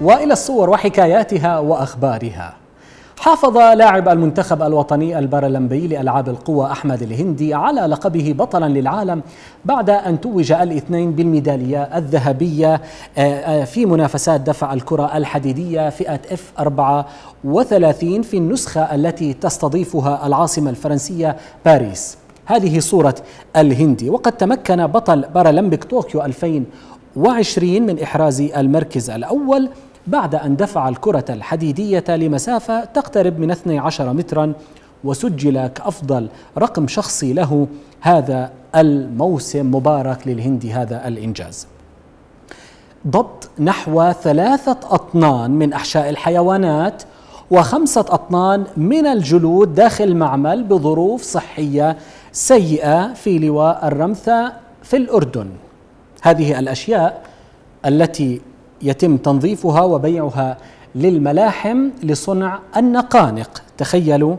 والى الصور وحكاياتها واخبارها. حافظ لاعب المنتخب الوطني البارالمبي لألعاب القوى أحمد الهندي على لقبه بطلا للعالم بعد أن توج الاثنين بالميدالية الذهبية آه، آه، في منافسات دفع الكرة الحديدية فئة اف 34 في النسخة التي تستضيفها العاصمة الفرنسية باريس هذه صورة الهندي وقد تمكن بطل بارالمبيك طوكيو 2020 من إحراز المركز الأول بعد أن دفع الكرة الحديدية لمسافة تقترب من 12 مترا وسجل كأفضل رقم شخصي له هذا الموسم مبارك للهندي هذا الإنجاز ضبط نحو ثلاثة أطنان من أحشاء الحيوانات وخمسة أطنان من الجلود داخل معمل بظروف صحية سيئة في لواء الرمثة في الأردن هذه الأشياء التي يتم تنظيفها وبيعها للملاحم لصنع النقانق تخيلوا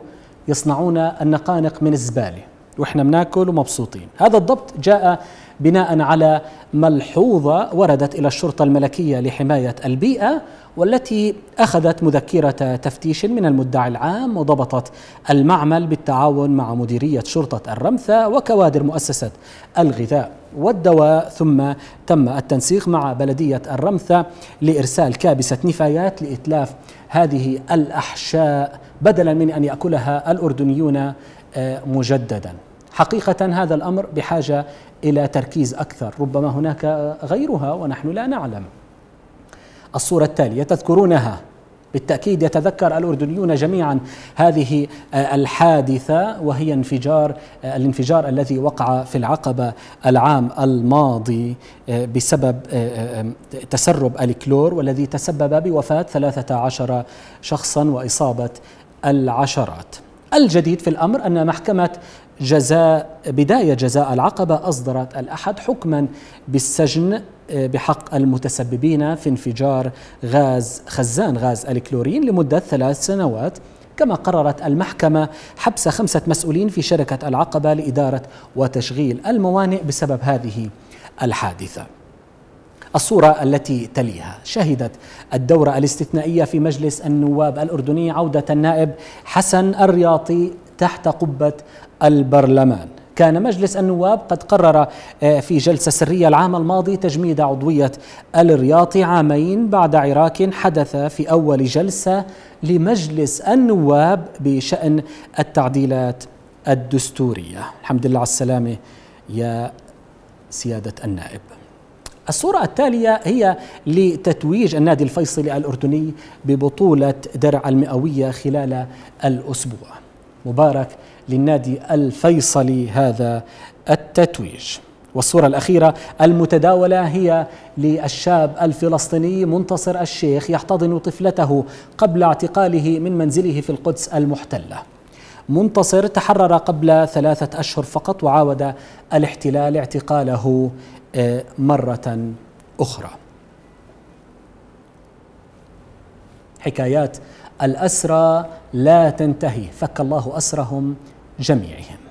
يصنعون النقانق من الزبالة وإحنا بناكل ومبسوطين هذا الضبط جاء بناء على ملحوظه وردت الى الشرطه الملكيه لحمايه البيئه والتي اخذت مذكره تفتيش من المدعي العام وضبطت المعمل بالتعاون مع مديريه شرطه الرمثة وكوادر مؤسسه الغذاء والدواء ثم تم التنسيق مع بلديه الرمثة لارسال كابسه نفايات لاتلاف هذه الاحشاء بدلا من ان ياكلها الاردنيون آه، مجددا حقيقة هذا الأمر بحاجة إلى تركيز أكثر ربما هناك غيرها ونحن لا نعلم الصورة التالية تذكرونها بالتأكيد يتذكر الأردنيون جميعا هذه آه، الحادثة وهي انفجار آه، الانفجار الذي وقع في العقبة العام الماضي آه، بسبب تسرب الكلور والذي تسبب بوفاة 13 شخصا وإصابة العشرات الجديد في الأمر أن محكمة جزاء بداية جزاء العقبة أصدرت الأحد حكما بالسجن آه، بحق المتسببين في انفجار غاز خزان غاز الكلورين لمدة ثلاث سنوات كما قررت المحكمة حبس خمسة مسؤولين في شركة العقبة لإدارة وتشغيل الموانئ بسبب هذه الحادثة الصورة التي تليها شهدت الدورة الاستثنائية في مجلس النواب الأردني عودة النائب حسن الرياطي تحت قبة البرلمان كان مجلس النواب قد قرر آه، في جلسة سرية العام الماضي تجميد عضوية الرياض عامين بعد عراك حدث في أول جلسة لمجلس النواب بشأن التعديلات الدستورية الحمد لله على السلامة يا سيادة النائب الصورة التالية هي لتتويج النادي الفيصلي الأردني ببطولة درع المئوية خلال الأسبوع مبارك للنادي الفيصلي هذا التتويج والصورة الأخيرة المتداولة هي للشاب الفلسطيني منتصر الشيخ يحتضن طفلته قبل اعتقاله من منزله في القدس المحتلة منتصر تحرر قبل ثلاثة أشهر فقط وعاود الاحتلال اعتقاله آه، مرة أخرى حكايات الأسرى لا تنتهي فك الله أسرهم جميعهم